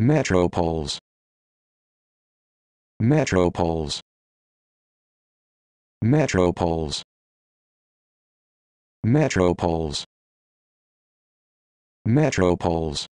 metropoles metropoles metropoles metropoles metropoles